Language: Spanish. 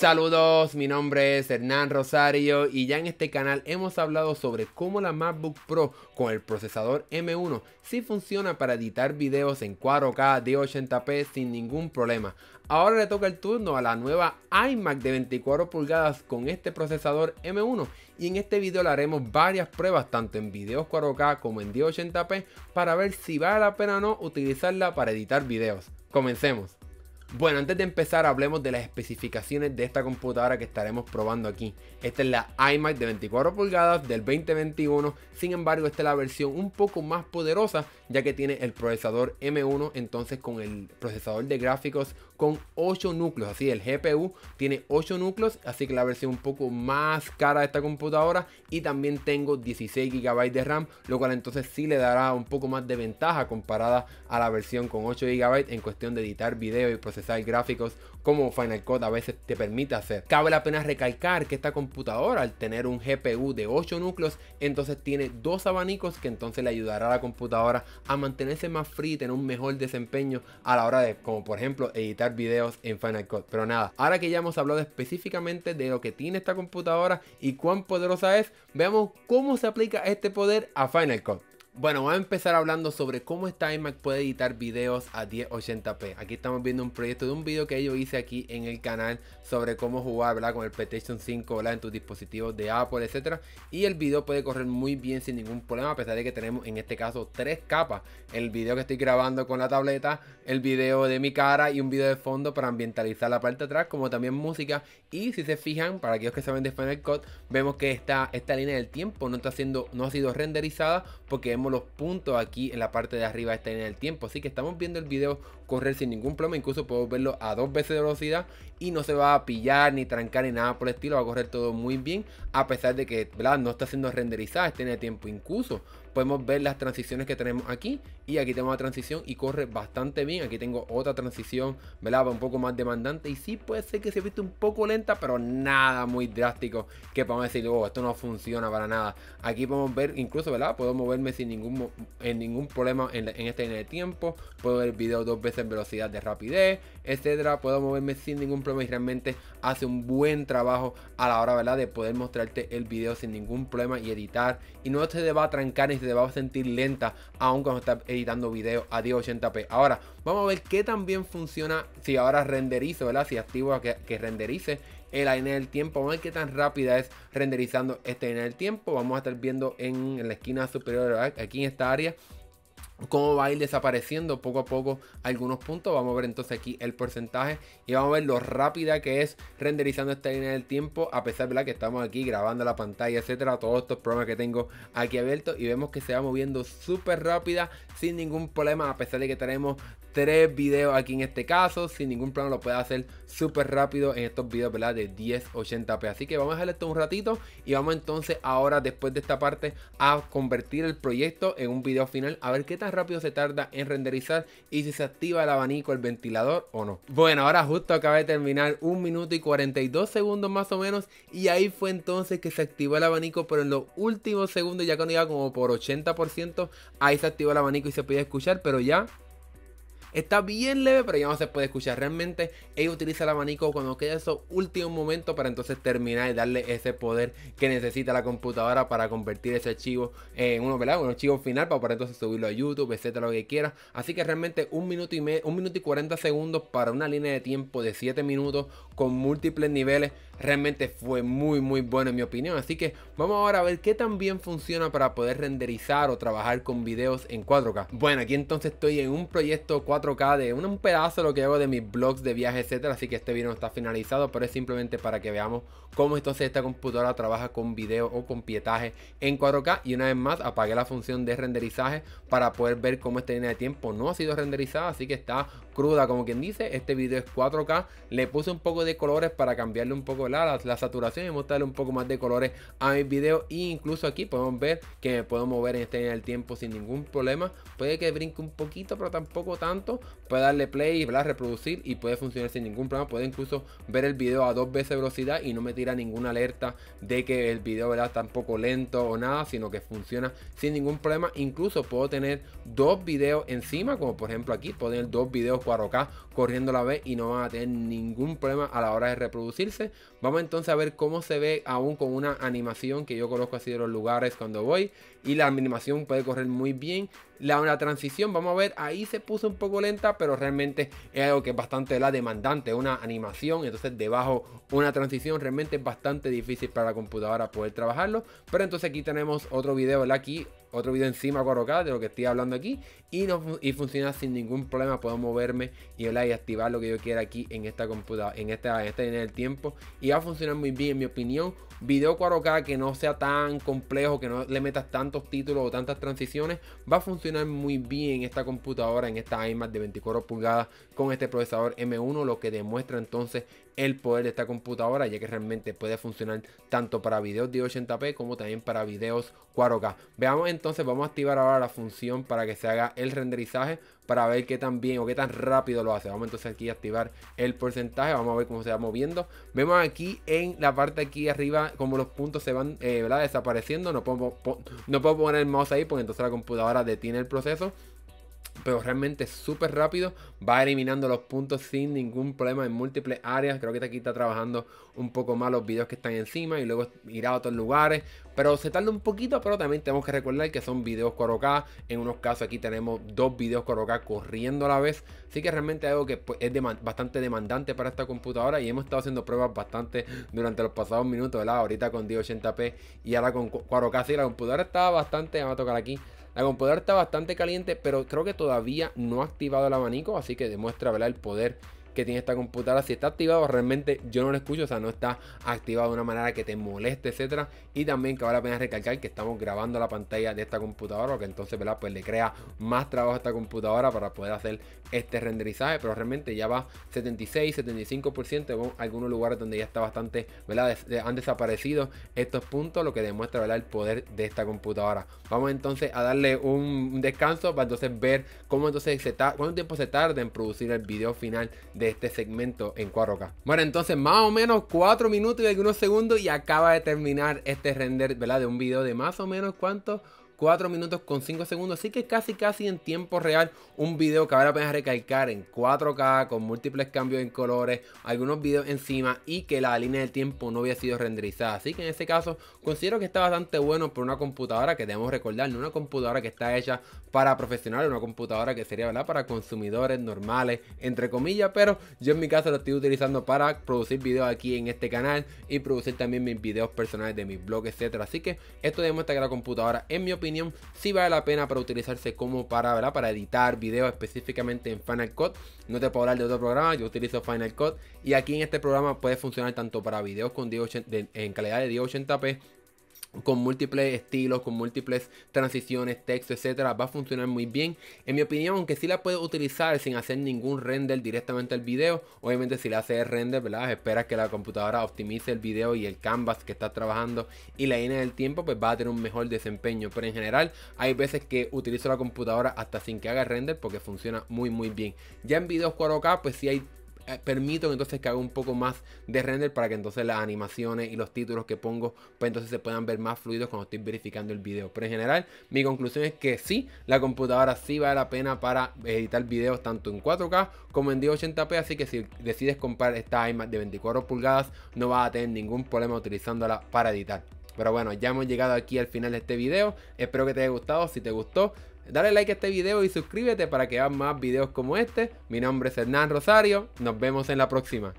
Saludos, mi nombre es Hernán Rosario y ya en este canal hemos hablado sobre cómo la MacBook Pro con el procesador M1 sí funciona para editar videos en 4K de 80p sin ningún problema. Ahora le toca el turno a la nueva iMac de 24 pulgadas con este procesador M1 y en este video le haremos varias pruebas tanto en videos 4K como en 1080p para ver si vale la pena o no utilizarla para editar videos. Comencemos. Bueno, antes de empezar hablemos de las especificaciones de esta computadora que estaremos probando aquí. Esta es la iMac de 24 pulgadas del 2021, sin embargo esta es la versión un poco más poderosa ya que tiene el procesador M1, entonces con el procesador de gráficos con 8 núcleos. Así, el GPU tiene 8 núcleos, así que la versión un poco más cara de esta computadora. Y también tengo 16 GB de RAM, lo cual entonces sí le dará un poco más de ventaja comparada a la versión con 8 GB en cuestión de editar video y procesar gráficos como Final Cut a veces te permite hacer. Cabe la pena recalcar que esta computadora al tener un GPU de 8 núcleos, entonces tiene dos abanicos que entonces le ayudará a la computadora a mantenerse más fría y tener un mejor desempeño a la hora de, como por ejemplo, editar Vídeos videos en Final Cut. Pero nada, ahora que ya hemos hablado específicamente de lo que tiene esta computadora y cuán poderosa es, veamos cómo se aplica este poder a Final Cut. Bueno, voy a empezar hablando sobre cómo esta iMac puede editar videos a 1080p. Aquí estamos viendo un proyecto de un video que yo hice aquí en el canal sobre cómo jugar con el PlayStation 5 en tus dispositivos de Apple, etc. Y el video puede correr muy bien sin ningún problema, a pesar de que tenemos en este caso tres capas. El video que estoy grabando con la tableta, el video de mi cara y un video de fondo para ambientalizar la parte de atrás, como también música. Y si se fijan, para aquellos que saben de Final Cut, vemos que esta, esta línea del tiempo no, está siendo, no ha sido renderizada porque hemos los puntos aquí en la parte de arriba Están en el tiempo. Así que estamos viendo el video correr sin ningún problema. Incluso podemos verlo a dos veces de velocidad y no se va a pillar ni trancar ni nada por el estilo. Va a correr todo muy bien a pesar de que no está siendo renderizada está en el tiempo. Incluso podemos ver las transiciones que tenemos aquí y aquí tengo la transición y corre bastante bien. Aquí tengo otra transición, ¿verdad? Un poco más demandante y sí puede ser que se viste un poco lenta, pero nada muy drástico que podemos decir, luego oh, esto no funciona para nada. Aquí podemos ver, incluso, ¿verdad? Puedo moverme sin ningún, en ningún problema en, en este línea de tiempo. Puedo ver el video dos veces en velocidad de rapidez, etcétera. Puedo moverme sin ningún problema y realmente hace un buen trabajo a la hora, ¿verdad? De poder mostrarte el video sin ningún problema y editar. Y no te va a trancar en se te a sentir lenta aún cuando estás editando vídeos a 1080p. Ahora, vamos a ver qué también funciona si ahora renderizo, ¿verdad? Si activo que, renderice el en del tiempo. Vamos a ver qué tan rápida es renderizando este en el tiempo. Vamos a estar viendo en, la esquina superior, aquí en esta área, cómo va a ir desapareciendo poco a poco algunos puntos. Vamos a ver entonces aquí el porcentaje y vamos a ver lo rápida que es renderizando esta línea del tiempo, a pesar de que estamos aquí grabando la pantalla, etcétera, todos estos programas que tengo aquí abiertos y vemos que se va moviendo súper rápida sin ningún problema, a pesar de que tenemos tres videos aquí en este caso. Sin ningún plano lo puede hacer súper rápido en estos videos, ¿verdad? De 1080p. Así que vamos a dejar esto un ratito y vamos entonces ahora, después de esta parte, a convertir el proyecto en un video final. A ver qué tan rápido se tarda en renderizar y si se activa el abanico, el ventilador o no. Bueno, ahora justo acaba de terminar un minuto y 42 segundos más o menos. Y ahí fue entonces que se activó el abanico, pero en los últimos segundos, ya cuando iba como por 80%, ahí se activó el abanico y se podía escuchar, pero ya Está bien leve, pero ya no se puede escuchar. Realmente ella utiliza el abanico cuando queda esos último momento para entonces terminar y darle ese poder que necesita la computadora para convertir ese archivo en uno, ¿verdad? Un archivo final para poder entonces subirlo a YouTube, etcétera, lo que quiera. Así que realmente un minuto y medio. un minuto y 40 segundos para una línea de tiempo de 7 minutos con múltiples niveles realmente fue muy muy bueno en mi opinión. Así que vamos ahora a ver qué también funciona para poder renderizar o trabajar con videos en 4K. Bueno, aquí entonces estoy en un proyecto 4K de un pedazo lo que hago de mis blogs de viajes etcétera. Así que este video no está finalizado, pero es simplemente para que veamos cómo entonces esta computadora trabaja con video o con pietaje en 4K. Y una vez más apagué la función de renderizaje para poder ver cómo esta línea de tiempo no ha sido renderizada, así que está cruda como quien dice. Este video es 4K, le puse un poco de colores para cambiarle un poco la, saturación y mostrarle un poco más de colores a mi videos. E incluso aquí podemos ver que me puedo mover en este en el tiempo sin ningún problema. Puede que brinque un poquito, pero tampoco tanto. Puede darle play, y Reproducir y puede funcionar sin ningún problema. Puede incluso ver el video a dos veces velocidad y no me tira ninguna alerta de que el video, ¿verdad? Está un poco lento o nada, sino que funciona sin ningún problema. Incluso puedo tener dos videos encima, como por ejemplo aquí, puedo dos videos 4K corriendo la vez y no van a tener ningún problema a la hora de reproducirse Vamos entonces a ver cómo se ve aún con una animación que yo conozco así de los lugares cuando voy. Y la animación puede correr muy bien. La, transición, vamos a ver, ahí se puso un poco lenta, pero realmente es algo que es bastante la demandante, una animación. Entonces debajo una transición realmente es bastante difícil para la computadora poder trabajarlo. Pero entonces aquí tenemos otro video, Aquí otro vídeo encima 4K de lo que estoy hablando aquí y, no, y funciona sin ningún problema. Puedo moverme y, y activar lo que yo quiera aquí en esta computadora, en esta, en del tiempo y va a funcionar muy bien, en mi opinión. Video 4K que no sea tan complejo, que no le metas tantos títulos o tantas transiciones, va a funcionar muy bien esta computadora, en esta iMac de 24 pulgadas con este procesador M1, lo que demuestra entonces el poder de esta computadora, ya que realmente puede funcionar tanto para videos de 80p como también para videos 4K. Veamos entonces entonces vamos a activar ahora la función para que se haga el renderizaje para ver qué tan bien o qué tan rápido lo hace. Vamos entonces aquí a activar el porcentaje, vamos a ver cómo se va moviendo. Vemos aquí en la parte aquí arriba como los puntos se van eh, desapareciendo. No puedo, no puedo poner el mouse ahí porque entonces la computadora detiene el proceso pero realmente súper rápido. Va eliminando los puntos sin ningún problema en múltiples áreas. Creo que aquí está trabajando un poco más los videos que están encima y luego irá a otros lugares. Pero se tarda un poquito, pero también tenemos que recordar que son videos 4K. En unos casos aquí tenemos dos videos 4K corriendo a la vez. Así que realmente algo que pues, es bastante demandante para esta computadora y hemos estado haciendo pruebas bastante durante los pasados minutos, ¿verdad? Ahorita con 1080p y ahora con 4K. Sí, la computadora está bastante, va a tocar aquí, la computadora está bastante caliente, pero creo que todavía no ha activado el abanico, así que demuestra el poder que tiene esta computadora, si está activado realmente yo no lo escucho, o sea, no está activado de una manera que te moleste, etcétera. Y también que vale la pena recalcar que estamos grabando la pantalla de esta computadora, que entonces, ¿verdad? Pues le crea más trabajo a esta computadora para poder hacer este renderizaje, pero realmente ya va 76, 75% en algunos lugares donde ya está bastante, ¿verdad? han desaparecido estos puntos, lo que demuestra, ¿verdad? El poder de esta computadora. Vamos entonces a darle un descanso para entonces ver cómo entonces se cuánto tiempo se tarda en producir el video final de este segmento en 4K. Bueno, entonces más o menos 4 minutos y algunos segundos y acaba de terminar este render, ¿verdad? De un video de más o menos cuántos 4 minutos con 5 segundos, así que casi casi en tiempo real un video que ahora puedes recalcar en 4K con múltiples cambios en colores, algunos videos encima y que la línea del tiempo no había sido renderizada, así que en ese caso considero que está bastante bueno por una computadora que debemos recordar, no una computadora que está hecha para profesionales, una computadora que sería ¿verdad? para consumidores normales, entre comillas, pero yo en mi caso la estoy utilizando para producir videos aquí en este canal y producir también mis videos personales de mi blog, etcétera. Así que esto demuestra que la computadora, en mi opinión, si vale la pena para utilizarse como para, Para editar videos específicamente en Final Cut. No te puedo hablar de otro programa, yo utilizo Final Cut. Y aquí en este programa puede funcionar tanto para videos con en calidad de 1080p con múltiples estilos, con múltiples transiciones, texto, etcétera, va a funcionar muy bien. En mi opinión, aunque sí la puedo utilizar sin hacer ningún render directamente al video, obviamente si la haces render, ¿verdad? Esperas que la computadora optimice el video y el canvas que está trabajando y la línea del tiempo, pues va a tener un mejor desempeño. Pero en general, hay veces que utilizo la computadora hasta sin que haga render porque funciona muy, muy bien. Ya en videos 4K, pues si hay eh, permito entonces que haga un poco más de render para que entonces las animaciones y los títulos que pongo pues entonces se puedan ver más fluidos cuando estoy verificando el video. Pero en general mi conclusión es que sí, la computadora sí vale la pena para editar videos tanto en 4K como en 1080p, así que si decides comprar esta iMac de 24 pulgadas no vas a tener ningún problema utilizándola para editar. Pero bueno, ya hemos llegado aquí al final de este video. Espero que te haya gustado. Si te gustó, Dale like a este video y suscríbete para que veas más videos como este. Mi nombre es Hernán Rosario, nos vemos en la próxima.